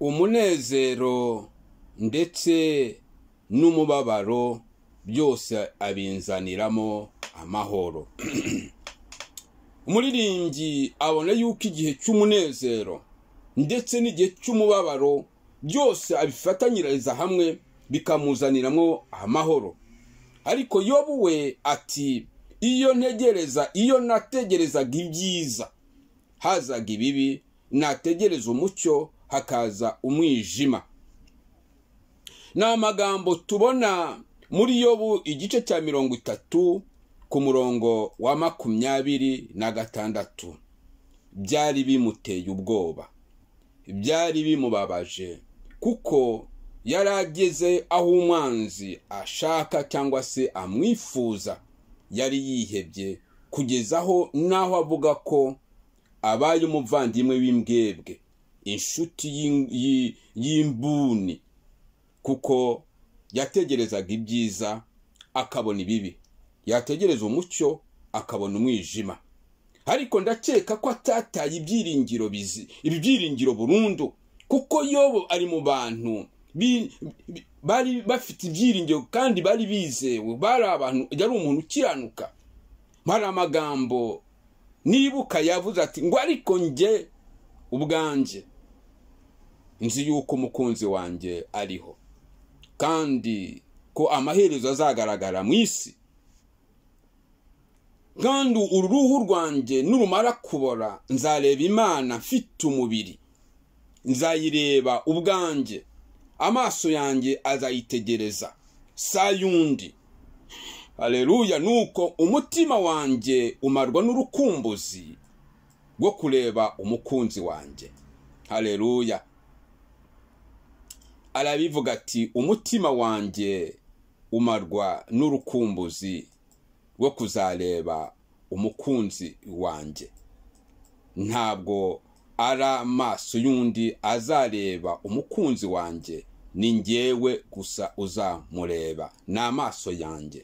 umunezero ndetse n'umubabaro byose abinzaniramo amahoro umuririmbyi abona yuko igihe cy'umunezero ndetse n'igihe cy'umubabaro byose abifatanyiriza hamwe bikamuzaniramo amahoro ariko yobuwe ati iyo ntegereza iyo nategerezaga ibyiza hazaga ibibi nategereza umucyo hakaza umwijima ni amagambo tubona muri yobu igice cya mirongo itatu ku murongo wa makumyabiri na gatandatu byari bimuteye ubwoba byari bimubabaje kuko yari ageze aho umwanzi ashaka cyangwa se amwifuza yari yihebye kugeza aho n'aho avuga ko abaye umuvandimwe w'imbwebwe inshuti y'imbuni kuko yategerezaga ibyiza akabona ibibi yategereza umucyo akabona umwijima ariko ndakeka ko atataye ibyiringiro bizi ibi byiringiro burundu kuko yobo ari mu bantu bari bafite ibyiringiro kandi bari bizewe bari abantu yari umuntu ukiranuka hari amagambo nibuka yavuze ati ngo ariko njye ubwanjye nzi yuko umukunzi wanjye ariho kandi ko amaherezo azagaragara mu isi kandi uru ruhu rwanjye nurumara kubora nzareba imana mfite umubiri nzayireba ubwanjye amaso yanjye azayitegereza saa yundi hareruya nuko umutima wanjye umarwa n'urukumbuzi rwo kureba umukunzi wanjye hareruya arabivuga ati umutima wanjye umarwa n'urukumbuzi rwo kuzareba umukunzi wanjye ntabwo ari amaso y'undi azareba umukunzi wanjye ni ngewe gusa uzamureba ni amaso yanjye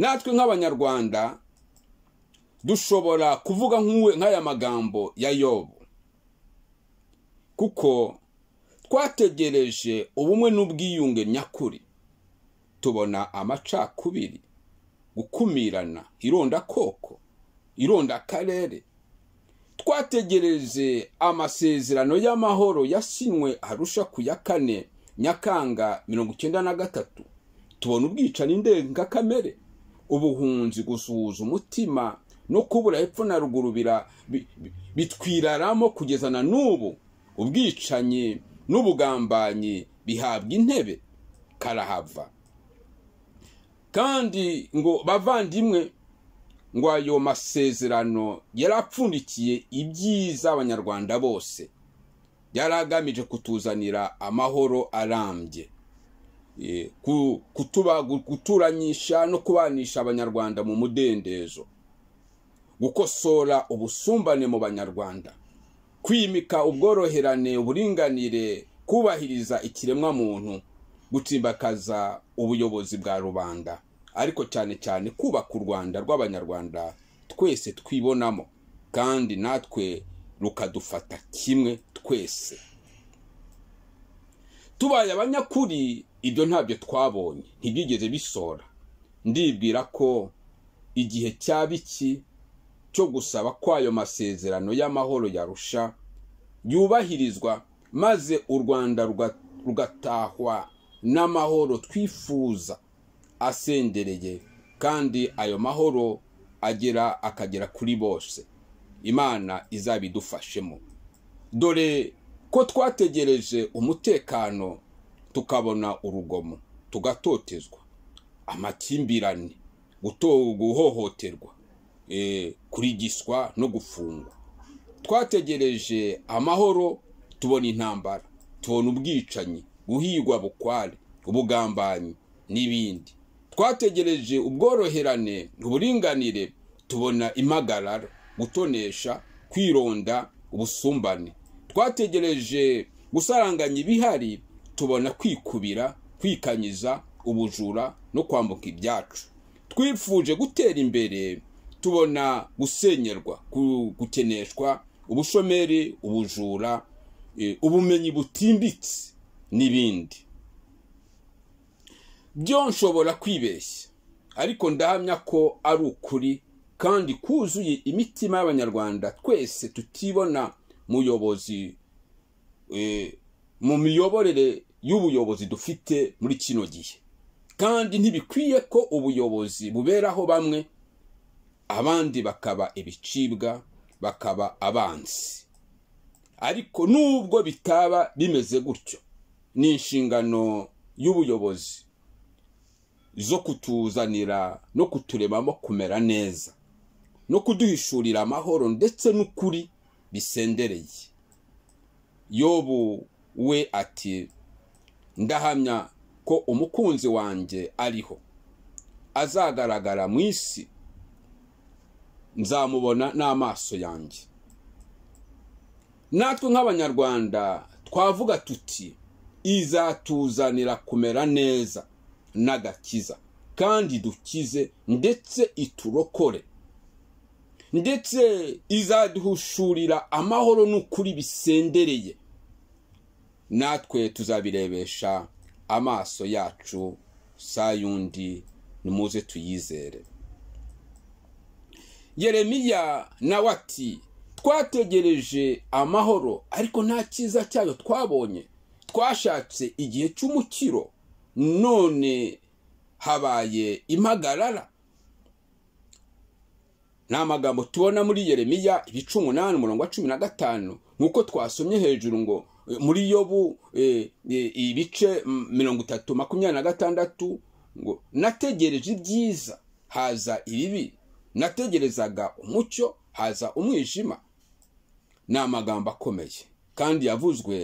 natwe nk'abanyarwanda dushobora kuvuga nk'aya magambo ya yobu kuko twategereje ubumwe n'ubwiyunge nyakuri tubona amacakubiri gukumirana ironda koko ironda irondakarere twategereje amasezerano y'amahoro yasinywe arusha ku ya kane nyakanga mirongo icyenda na gatatu tubona ubwicanyi ndengakamere ubuhunzi gusuhuza umutima no kubura hepfo na ruguru bitwiraramo kugeza na n'ubu ubwicanyi n'ubugambanyi bihabwa intebe karahava kandi ngo bavandimwe ngo ayo masezerano yarapfundikiye ibyiza abanyarwanda bose yari agamije kutuzanira amahoro arambye guturanyisha e, no kubanisha abanyarwanda mu mudendezo gukosora ubusumbane mu banyarwanda kwimika ubworoherane uburinganire kubahiriza ikiremwamuntu gutsimbakaza ubuyobozi bwa rubanda ariko cyane cyane kubaka u rwanda rw'abanyarwanda twese twibonamo kandi natwe rukadufata kimwe twese tubaye abanyakuri ibyo ntabyo twabonye ntibyigeze bisora ndibwira ko igihe cya biki cyo gusaba ko ayo masezerano y'amahoro yarusha yubahirizwa maze u rwanda rugatahwa n'amahoro twifuza asendereye kandi ayo mahoro agera akagera kuri bose imana izabidufashemo dore ko twategereje umutekano tukabona urugomo tugatotezwa amakimbirane guhohoterwa E, kurigiswa no gufungwa twategereje amahoro tubona intambara tubona ubwicanyi guhigwa bukware ubugambanyi n'ibindi twategereje ubworoherane uburinganire tubona impagarara gutonesha kwironda ubusumbane twategereje gusaranganya ibihari tubona kwikubira kwikanyiza ubujura no kwambuka ibyacu twifuje gutera imbere tubona gusenyerwa gukeneshwa ubushomeri ubujura e, ubumenyi butimbitse n'ibindi byo nshobora kwibeshya ariko ndahamya ko ari ukuri kandi kuzuye imitima y'abanyarwanda twese tutibona muyobozi e, mu miyoborere y'ubuyobozi dufite muri kino gihe kandi ntibikwiye ko ubuyobozi buberaho bamwe abandi bakaba ibicibwa bakaba abanzi ariko nubwo bitaba bimeze gutyo ni inshingano y'ubuyobozi zo kutuzanira no kuturebamo kumera neza no kuduhishurira amahoro ndetse n'ukuri bisendereye yobu we ati ndahamya ko umukunzi wanjye ariho azagaragara mu isi nzamubona n'amaso yanjye natwe nk'abanyarwanda twavuga tuti izatuzanira kumera neza n'agakiza kandi dukize ndetse iturokore ndetse izaduhushurira amahoro n'ukuri bisendereye natwe tuzabirebesha amaso yacu saa yundi nimuze tuyizere yeremiya nawe ati twategereje amahoro ariko nta cyiza cyayo twabonye twashatse igihe cy'umukiro none habaye impagarara ni amagambo tubona muri yeremiya ibice umunani umurongo wa cumi na gatanu nk'uko twasomye hejuru ngo muri yobu e, e, ibice mirongo itatu makumyabiri na gatandatu ngo nategereje ibyiza haza ibibi nategerezaga umucyo haza umwijima ni amagambo akomeye kandi yavuzwe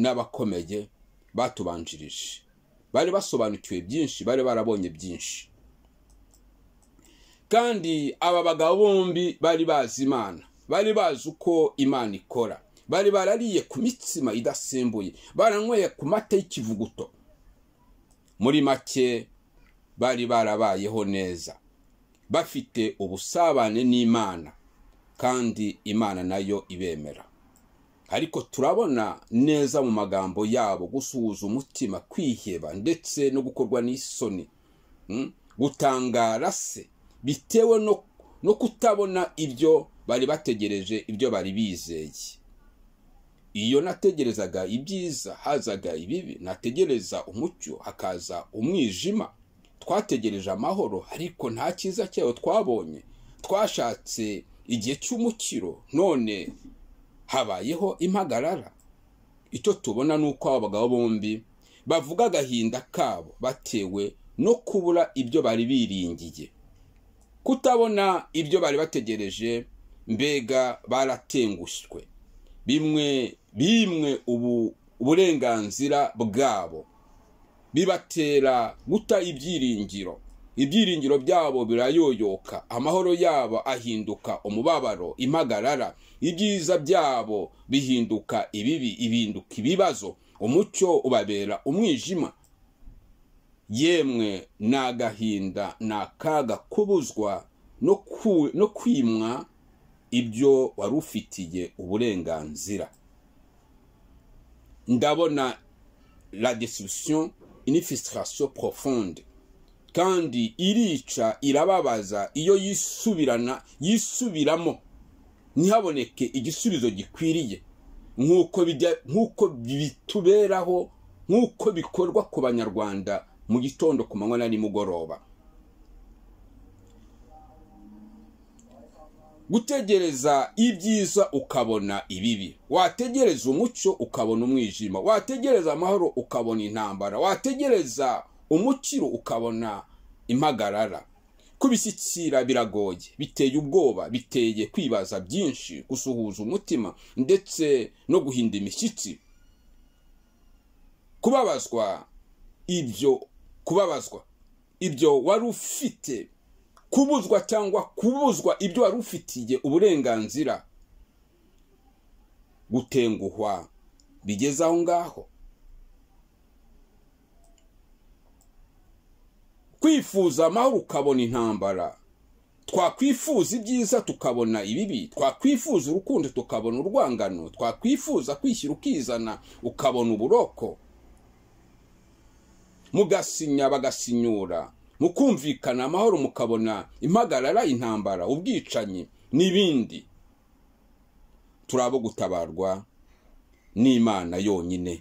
n'abakomeye batubanjirije bari basobanukiwe byinshi bari barabonye byinshi kandi aba bagabo bombi bari bazi imana bari bazi uko imana ikora bari barariye ku mitsima idasembuye baranyweye ku mata y'ikivuguto muri make bari barabayeho neza bafite ubusabane n'imana kandi imana nayo ibemera ariko turabona neza mu magambo yabo gusuhuza umutima kwiheba ndetse no gukorwa n'isoni hmm? gutangara se bitewe no kutabona ibyo bari bategereje ibyo bari bizeye iyo nategerezaga ibyiza hazaga ibibi nategereza umucyo hakaza umwijima twategereje amahoro ariko nta cyiza cyayo twabonye twashatse igihe cy'umukiro none habayeho impagarara icyo tubona ni uko aba bagabo bombi bavuga agahinda kabo batewe no kubura ibyo bari biringiye kutabona ibyo bari bategereje mbega baratenguswe bimwe bimwe ubu uburenganzira bwabo bibatera guta ibyiringiro ibyiringiro byabo birayoyoka amahoro yabo ahinduka umubabaro impagarara ibyiza byabo bihinduka ibibi ibinduka ibibazo umucyo ubabera umwijima yemwe ni agahinda ni akaga kubuzwa no kwimwa ibyo wari ufitiye uburenganzira ndabona la destruction infiltration profonde kandi irica irababaza iyo yisubirana yisubiramo ntihaboneke igisubizo gikwiriye nk'uko bituberaho nk'uko bikorwa ku banyarwanda mu gitondo ku manywa na nimugoroba gutegereza ibyiza ukabona ibibi wategereza umucyo ukabona umwijima wategereza amahoro ukabona intambara wategereza umukiro ukabona impagarara kubishyikira biragoye biteye ubwoba biteye kwibaza byinshi gusuhuza umutima ndetse no guhinda imishyitsi kubabazwa ibyo kubabazwa ibyo wari ufite kubuzwa cyangwa kubuzwa ibyo wari ufitiye uburenganzira gutenguhwa bigeze aho ngaho kwifuza amahoro ukabona intambara twakwifuza ibyiza tukabona ibibi twakwifuza urukundo tukabona urwangano twakwifuza kwishyira ukizana ukabona uburoko mugasinya bagasinyura mu kumvikana amahoro mukabona impagarara intambara ubwicanyi n'ibindi turi abo gutabarwa n'imana yonyine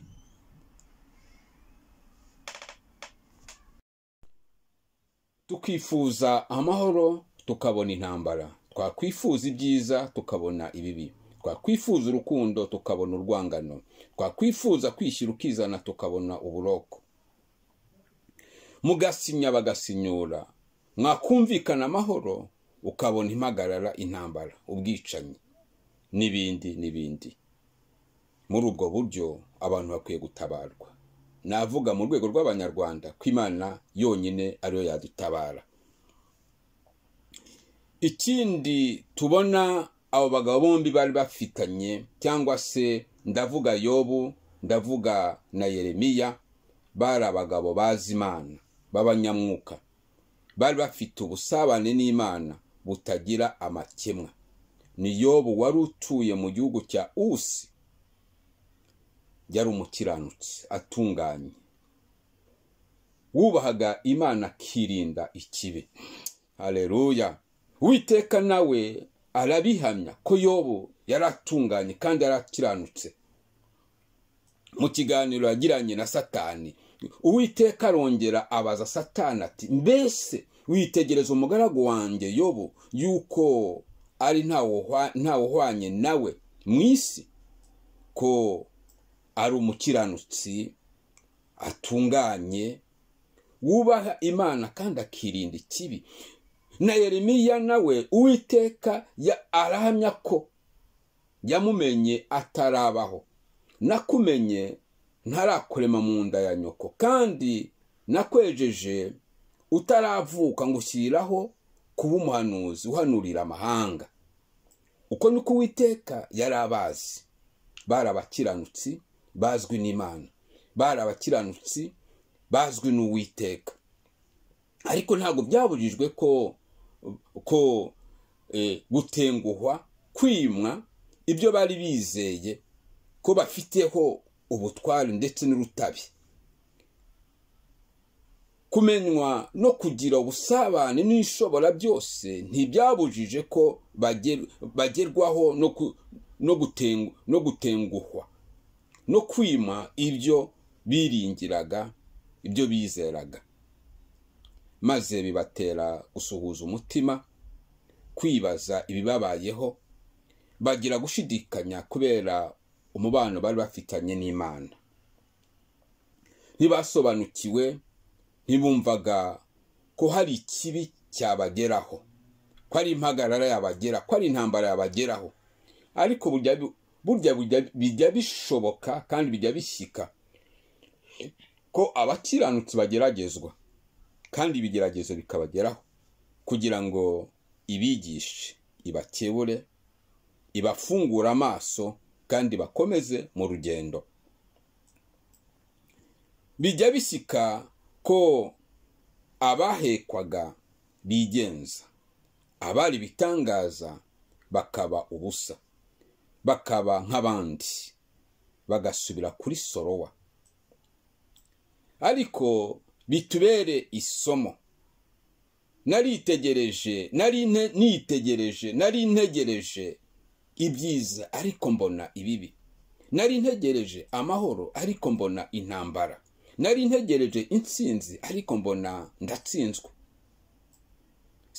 tukifuza amahoro tukabona intambara twakwifuza ibyiza tukabona ibibi twakwifuza urukundo tukabona urwangano twakwifuza kwishyira ukizana tukabona uburoko mugasinya bagasinyura mwakumvikana amahoro ukabona impagarara intambara ubwicanyi n'ibindi n'ibindi muri ubwo buryo abantu bakwiye gutabarwa navuga mu rwego rw'abanyarwanda ko imana yonyine ariyo yadutabara ikindi tubona abo bagabo bombi bari bafitanye cyangwa se ndavuga yobu ndavuga na yeremiya bari abagabo bazi imana b'abanyamwuka bari bafite ubusabane n'imana butagira amakemwa ni yobu wari utuye mu gihugu cya usi yari umukiranutsi atunganye wubahaga imana akirinda ikibi hareruya witeka nawe arabihamya ko yobu yari atunganye kandi yari akiranutse mu kiganiro yagiranye na satani uwiteka arongera abaza satani ati mbese witegereza umugaragu wanjye yobo yuko ari ntawuhwanye nawe mu isi ko ari umukiranutsi atunganye wubaha imana kandi akirinda ikibi na yeremiya nawe uwiteka arahamya ko yamumenye atarabaho nakumenye ntarakurema mu nda ya nyoko kandi nakwejeje utaravuka ngo ushyiriraho kuba umuhanuzi uhanurira amahanga uko ni uko uwiteka yari abazi barabakiranutsi bazwi n'imana bari abakiranutsi bazwi n'uwiteka ariko ntabwo byabujijwe ko ko e, gutenguhwa kwimwa ibyo bari bizeye ko bafiteho ubutwari ndetse n'urutabi kumenywa no kugira ubusabane n'ishobora byose ntibyabujije ko bagerwaho no gutenguhwa no kwima ibyo biringiraga ibyo bizeraga maze bibatera gusuhuza umutima kwibaza ibibabayeho bagira gushidikanya kubera umubano bari bafitanye n'imana ntibasobanukiwe ntibumvaga ko hari ikibi cyabageraho ko ari impagarara yabagera ko ari intambara yabageraho ariko burya bijya bishoboka kandi bijya bishyika ko abakiranutsi bageragezwa kandi ibigeragezo bikabageraho kugira ngo ibigishe ibakebure ibafungure amaso kandi bakomeze mu rugendo bijya bisika ko abahekwaga bigenza abari ibitangaza bakaba ubusa bakaba nk'abandi bagasubira kuri sorowa ariko bitubere isomo naritegereje nari nitegereje nari ntegereje ibyiza ariko mbona ibibi nari ntegereje amahoro ariko mbona intambara nari ntegereje insinzi ariko mbona ndatsinzwe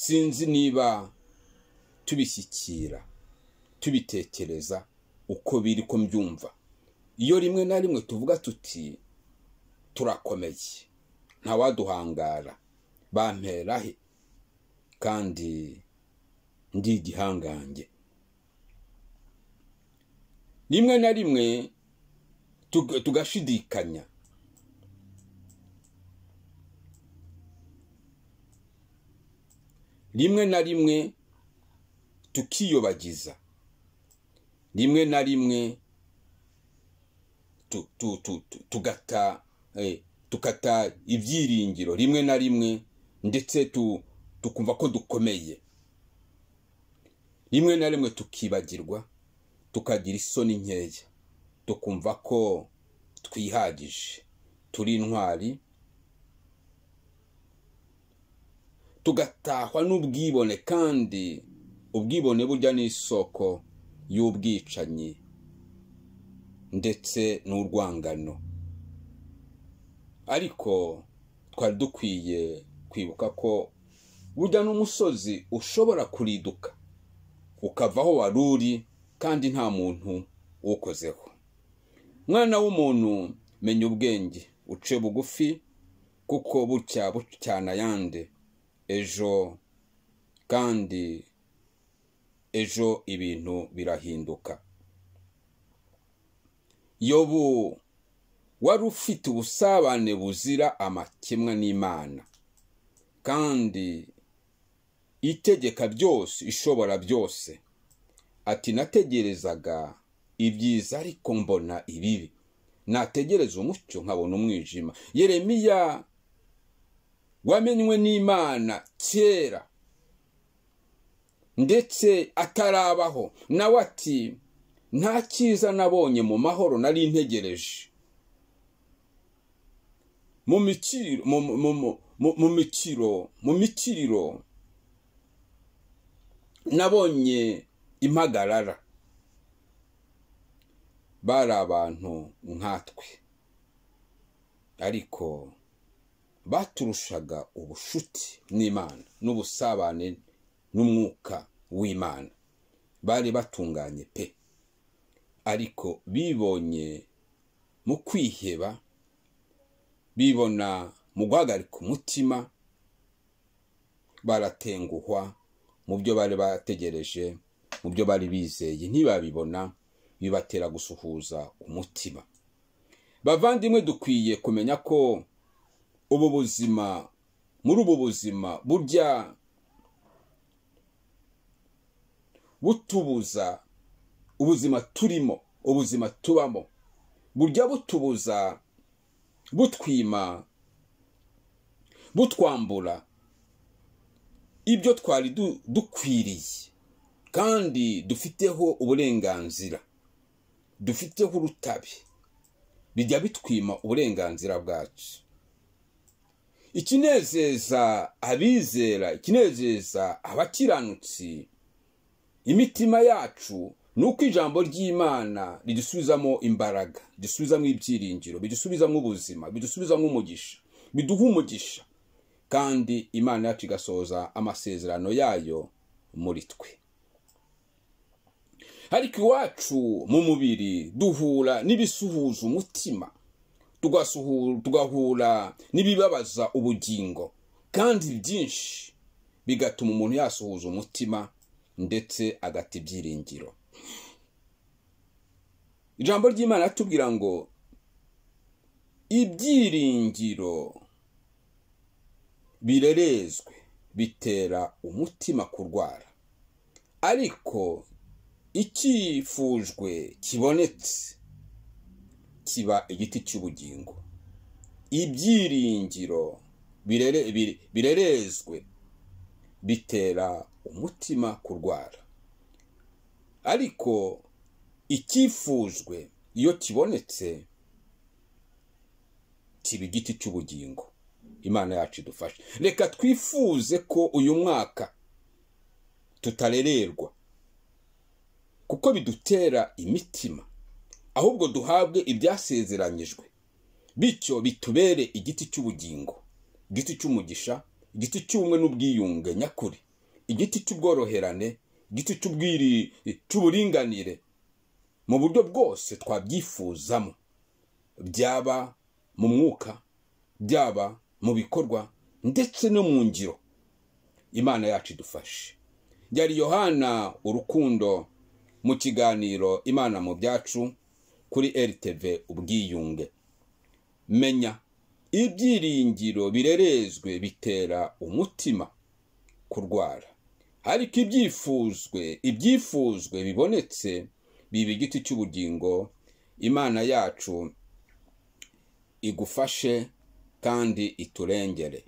sinzi niba tubishyikira tubitekereza uko biri ko mbyumva iyo rimwe na rimwe tuvuga tuti turakomeye ntawaduhangara bamperahe kandi ndi igihangange rimwe na rimwe tugashidikanya rimwe na rimwe tukiyobagiza rimwe na rimwe tugata eh, tukata ibyiringiro rimwe na rimwe ndetse tukumva ko dukomeye rimwe na rimwe tukibagirwa tukagira isoni nkeya tukumva ko twihagije turi intwari tugatahwa n'ubwibone kandi ubwibone burya ni isoko y'ubwicanyi ndetse n'urwangano ariko twari dukwiye kwibuka ko burya n'umusozi ushobora kuriduka ukava aho wari uri kandi nta muntu uwukozeho mwana w'umuntu menya ubwenge uce bugufi kuko bucya bucyana ayandi ejo kandi ejo ibintu birahinduka yobu wari ufite ubusabane buzira amakemwa n'imana kandi itegeka byose ishobora byose ati nategerezaga ibyiza ariko mbona ibibi nategereza umucyo nkabona umwijima yeremiya wamenywe n'imana kera ndetse atarabaho nawe ati nta cyiza nabonye mu mahoro nari ntegereje mu mikiro mu mikiro mu mikiriro nabonye impagarara bari abantu nkatwe ariko baturushaga ubushuti n'imana n'ubusabane n'umwuka w'imana bari batunganye pe ariko bibonye mu kwiheba bibona mu guhagarika umutima baratenguhwa mu byo bari bategereje mu byo bari bizeye ntibabibona bibatera gusuhuza umutima bavandimwe dukwiye kumenya ko ubu buzima muri ubu buzima burya butubuza ubuzima turimo ubuzima tubamo burya butubuza butwima butwambura ibyo twari dukwiriye kandi dufiteho uburenganzira dufiteho urutabi bijya bitwima uburenganzira bwacu ikinezeza abizera ikinezeza abakiranutsi imitima yacu ni uko ijambo ry'imana ridusubizamo imbaraga ridusubizamo ibyiringiro bidusubizamo ubuzima bidusubizamo umugisha biduha umugisha kandi imana yacu igasohoza amasezerano yayo muri twe ariko iwacu mu mubiri duhura n'ibisuhuza umutima tugahura n'ibibabaza ubugingo kandi byinshi bigatuma umuntu yasuhuza umutima ndetse agata ibyiringiro ijambo ry'imana tubwira ngo ibyiringiro birerezwe bitera umutima kurwara ariko icyifujwe kibonetse kiba igiti cy'ubugingo ibyiringiro birerezwe bitera umutima kurwara ariko icyifujwe iyo kibonetse kiba igiti cy'ubugingo imana yacu idufashe reka twifuze ko uyu mwaka tutarererwa kuko bidutera imitima ahubwo duhabwe ibyasezeranyijwe bityo bitubere igiti cy'ubugingo igiti cy'umugisha igiti cy'ubumwe n'ubwiyunge nyakuri igiti cy'ubworoherane igiti cy'uburinganire mu buryo bwose twabyifuzamo byaba mu mwuka byaba mu bikorwa ndetse no mu ngiro imana yacu idufashe yari yohana urukundo mu kiganiro imana mu byacu kuri RTV ubwiyunge menya ibyiringiro birerezwe bitera umutima kurwara ariko ibyifuzwe ibyifuzwe bibonetse biba igiti cy'ubugingo imana yacu igufashe kandi iturengere